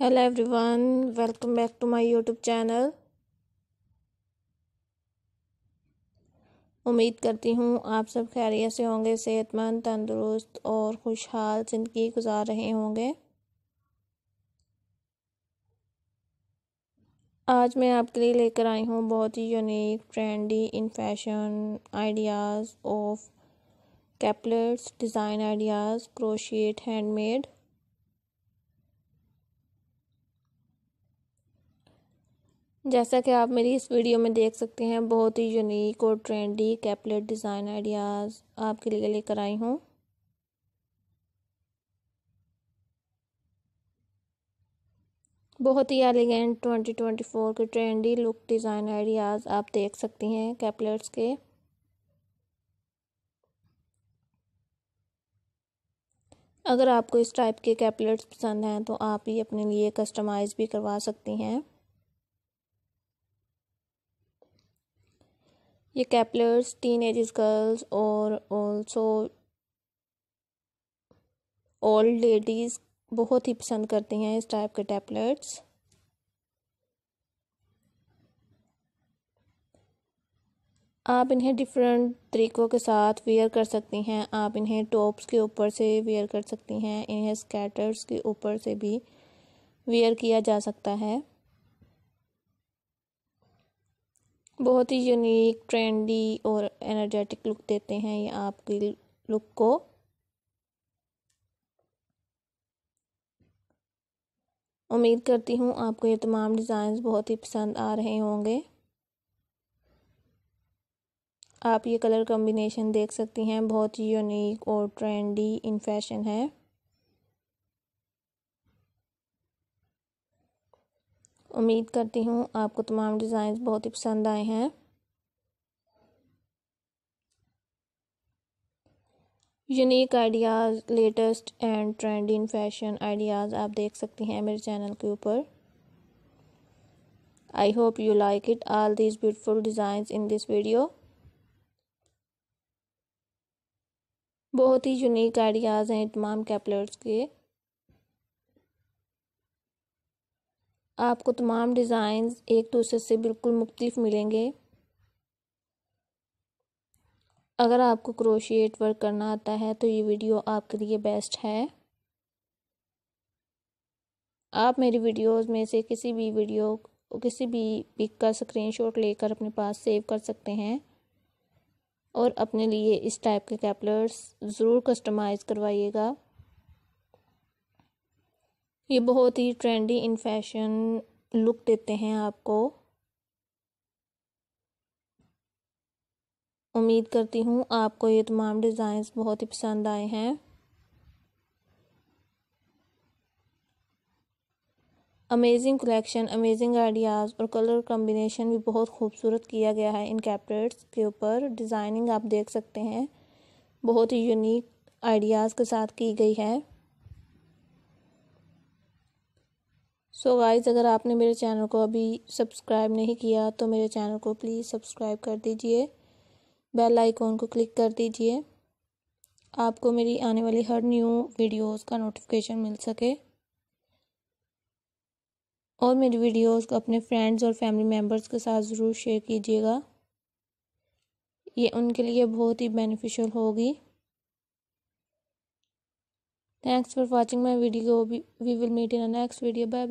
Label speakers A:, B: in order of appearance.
A: Hello everyone welcome back to my YouTube channel उम्मीद करती हूँ आप सब खैरियत से होंगे सेहतमंद तंदुरुस्त और खुशहाल ज़िंदगी गुजार रहे होंगे आज मैं आपके लिए लेकर आई हूँ बहुत ही unique trendy in fashion ideas of capelets design ideas crochet handmade जैसा कि आप मेरी इस वीडियो में देख सकते हैं बहुत ही यूनिक और ट्रेंडी कैपलेट डिज़ाइन आइडियाज़ आपके लिए लेकर आई हूँ बहुत ही एलिगेंट 2024 के ट्रेंडी लुक डिज़ाइन आइडियाज़ आप देख सकती हैं कैपलेट्स के अगर आपको इस टाइप के कैपलेट्स पसंद हैं तो आप ये अपने लिए कस्टमाइज़ भी करवा सकती हैं ये कैपलर्स टीन एज गर्ल्स और ऑल्सो ओल्ड लेडीज़ बहुत ही पसंद करती हैं इस टाइप के टैपलेट्स आप इन्हें डिफरेंट तरीक़ों के साथ वेयर कर सकती हैं आप इन्हें टॉप्स के ऊपर से वेयर कर सकती हैं इन्हें स्केटर्स के ऊपर से भी वेयर किया जा सकता है बहुत ही यूनिक ट्रेंडी और एनर्जेटिक लुक देते हैं ये आपकी लुक को उम्मीद करती हूँ आपको ये तमाम डिजाइन बहुत ही पसंद आ रहे होंगे आप ये कलर कॉम्बिनेशन देख सकती हैं बहुत ही यूनिक और ट्रेंडी इन फैशन है उम्मीद करती हूँ आपको तमाम डिज़ाइन बहुत ही पसंद आए हैं unique ideas latest and trend in fashion ideas आप देख सकती हैं मेरे चैनल के ऊपर I hope you like it all these beautiful designs in this video बहुत ही यूनिक आइडियाज़ हैं तमाम कैपलर्स के आपको तमाम डिज़ाइन एक दूसरे तो से बिल्कुल मुख्तलिफ मिलेंगे अगर आपको क्रोशिएट वर्क करना आता है तो ये वीडियो आपके लिए बेस्ट है आप मेरी वीडियोस में से किसी भी वीडियो किसी भी पिक का स्क्रीनशॉट लेकर अपने पास सेव कर सकते हैं और अपने लिए इस टाइप के कैपलर्स ज़रूर कस्टमाइज़ करवाइएगा ये बहुत ही ट्रेंडी इन फैशन लुक देते हैं आपको उम्मीद करती हूँ आपको ये तमाम डिज़ाइंस बहुत ही पसंद आए हैं अमेजिंग कलेक्शन अमेजिंग आइडियाज़ और कलर कम्बिनेशन भी बहुत खूबसूरत किया गया है इन कैपरेट्स के ऊपर डिज़ाइनिंग आप देख सकते हैं बहुत ही यूनिक आइडियाज़ के साथ की गई है सो so गाइज़ अगर आपने मेरे चैनल को अभी सब्सक्राइब नहीं किया तो मेरे चैनल को प्लीज़ सब्सक्राइब कर दीजिए बेल आइकॉन को क्लिक कर दीजिए आपको मेरी आने वाली हर न्यू वीडियोस का नोटिफिकेशन मिल सके और मेरी वीडियोस को अपने फ्रेंड्स और फैमिली मेम्बर्स के साथ ज़रूर शेयर कीजिएगा ये उनके लिए बहुत ही बेनिफिशियल होगी thanks for watching my video we will meet in next video video.